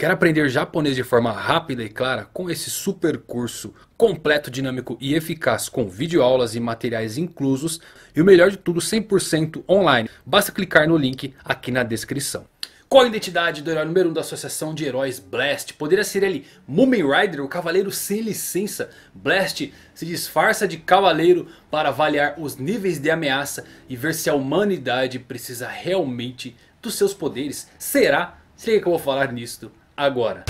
Quer aprender japonês de forma rápida e clara com esse super curso completo, dinâmico e eficaz com videoaulas e materiais inclusos e o melhor de tudo 100% online? Basta clicar no link aqui na descrição. Qual a identidade do herói número 1 um da Associação de Heróis Blast? Poderia ser ele Mumen Rider, o Cavaleiro Sem Licença. Blast se disfarça de cavaleiro para avaliar os níveis de ameaça e ver se a humanidade precisa realmente dos seus poderes. Será? Sei que eu vou falar nisso agora.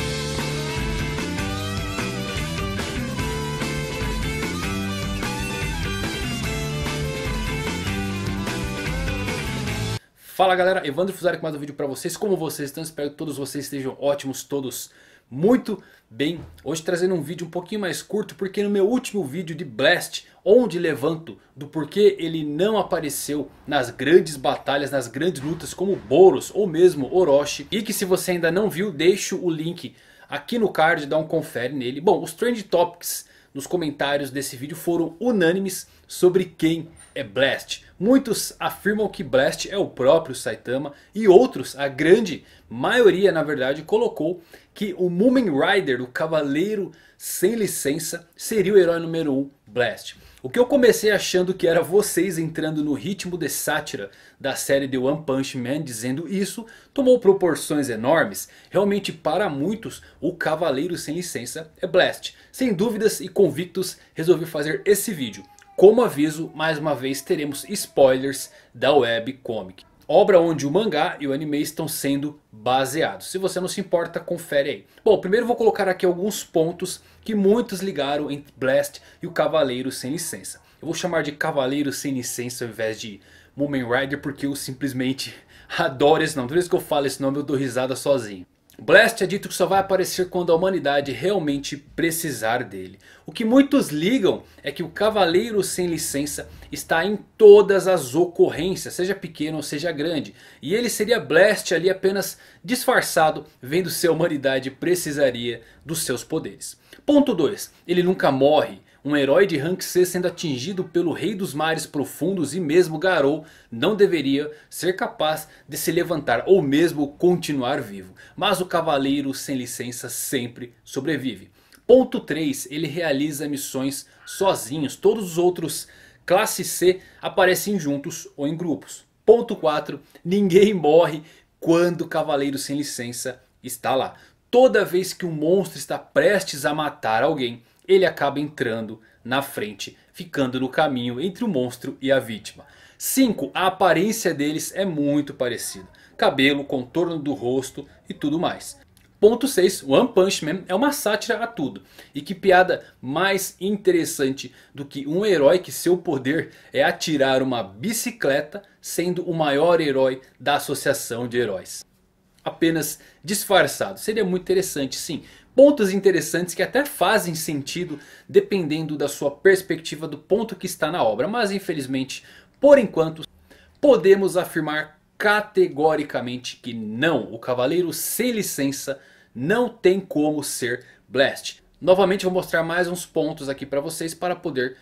Fala galera, Evandro Fuzari com mais um vídeo para vocês. Como vocês estão? Espero que todos vocês estejam ótimos, todos muito bem. Hoje trazendo um vídeo um pouquinho mais curto, porque no meu último vídeo de Blast, onde levanto do porquê ele não apareceu nas grandes batalhas, nas grandes lutas como Boros ou mesmo Orochi. E que se você ainda não viu, deixo o link aqui no card, dá um confere nele. Bom, os Trend Topics nos comentários desse vídeo foram unânimes sobre quem é Blast. Muitos afirmam que Blast é o próprio Saitama e outros, a grande maioria na verdade, colocou que o Mumen Rider, o Cavaleiro Sem Licença, seria o herói número 1 um, Blast. O que eu comecei achando que era vocês entrando no ritmo de sátira da série The One Punch Man dizendo isso, tomou proporções enormes. Realmente para muitos o Cavaleiro Sem Licença é Blast. Sem dúvidas e convictos resolvi fazer esse vídeo. Como aviso, mais uma vez teremos spoilers da webcomic. Obra onde o mangá e o anime estão sendo baseados. Se você não se importa, confere aí. Bom, primeiro vou colocar aqui alguns pontos que muitos ligaram entre Blast e o Cavaleiro Sem Licença. Eu vou chamar de Cavaleiro Sem Licença ao invés de Mumen Rider porque eu simplesmente adoro esse nome. Toda vez que eu falo esse nome eu dou risada sozinho. Blast é dito que só vai aparecer quando a humanidade realmente precisar dele. O que muitos ligam é que o Cavaleiro Sem Licença está em todas as ocorrências, seja pequeno ou seja grande. E ele seria Blast ali apenas disfarçado, vendo se a humanidade precisaria dos seus poderes. Ponto 2. Ele nunca morre. Um herói de rank C sendo atingido pelo rei dos mares profundos e mesmo Garou não deveria ser capaz de se levantar ou mesmo continuar vivo. Mas o cavaleiro sem licença sempre sobrevive. Ponto 3. Ele realiza missões sozinhos. Todos os outros classe C aparecem juntos ou em grupos. Ponto 4. Ninguém morre quando o cavaleiro sem licença está lá. Toda vez que um monstro está prestes a matar alguém, ele acaba entrando na frente, ficando no caminho entre o monstro e a vítima. 5. A aparência deles é muito parecida. Cabelo, contorno do rosto e tudo mais. Ponto 6. One Punch Man é uma sátira a tudo. E que piada mais interessante do que um herói que seu poder é atirar uma bicicleta sendo o maior herói da associação de heróis. Apenas disfarçado. Seria muito interessante sim pontos interessantes que até fazem sentido dependendo da sua perspectiva do ponto que está na obra. Mas infelizmente, por enquanto, podemos afirmar categoricamente que não. O Cavaleiro Sem Licença não tem como ser Blast. Novamente vou mostrar mais uns pontos aqui para vocês para poder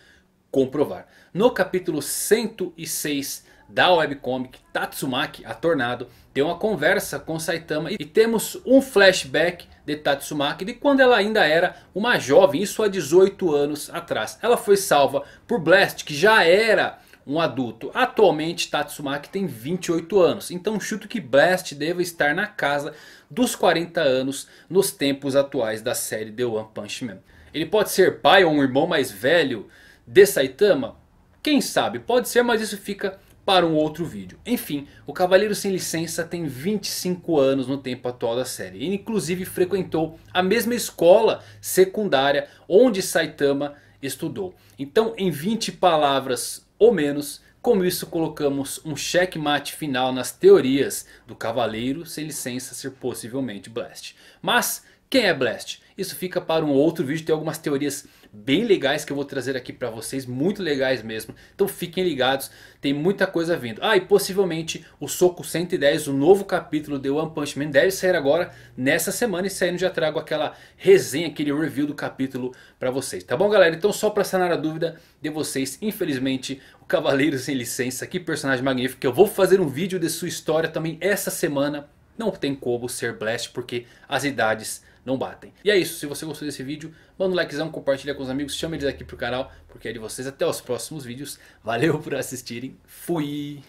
comprovar. No capítulo 106 da webcomic Tatsumaki, a Tornado, tem uma conversa com Saitama e temos um flashback de Tatsumaki de quando ela ainda era uma jovem, isso há 18 anos atrás. Ela foi salva por Blast, que já era um adulto. Atualmente Tatsumaki tem 28 anos. Então chuto que Blast deva estar na casa dos 40 anos nos tempos atuais da série The One Punch Man. Ele pode ser pai ou um irmão mais velho de Saitama? Quem sabe, pode ser, mas isso fica para um outro vídeo. Enfim, o Cavaleiro Sem Licença tem 25 anos no tempo atual da série. E inclusive frequentou a mesma escola secundária onde Saitama estudou. Então em 20 palavras ou menos... Com isso colocamos um checkmate final nas teorias do Cavaleiro Sem Licença ser possivelmente Blast. Mas quem é Blast? Isso fica para um outro vídeo, tem algumas teorias bem legais que eu vou trazer aqui para vocês, muito legais mesmo. Então fiquem ligados, tem muita coisa vindo. Ah, e possivelmente o Soco 110, o novo capítulo de One Punch Man deve sair agora nessa semana. E saindo já trago aquela resenha, aquele review do capítulo para vocês. Tá bom galera? Então só para sanar a dúvida de vocês, infelizmente o Cavaleiro Sem Licença, que personagem magnífico. Eu vou fazer um vídeo de sua história também essa semana. Não tem como ser Blast porque as idades não batem. E é isso, se você gostou desse vídeo, manda um likezão, compartilha com os amigos, chama eles aqui pro canal, porque é de vocês. Até os próximos vídeos, valeu por assistirem, fui!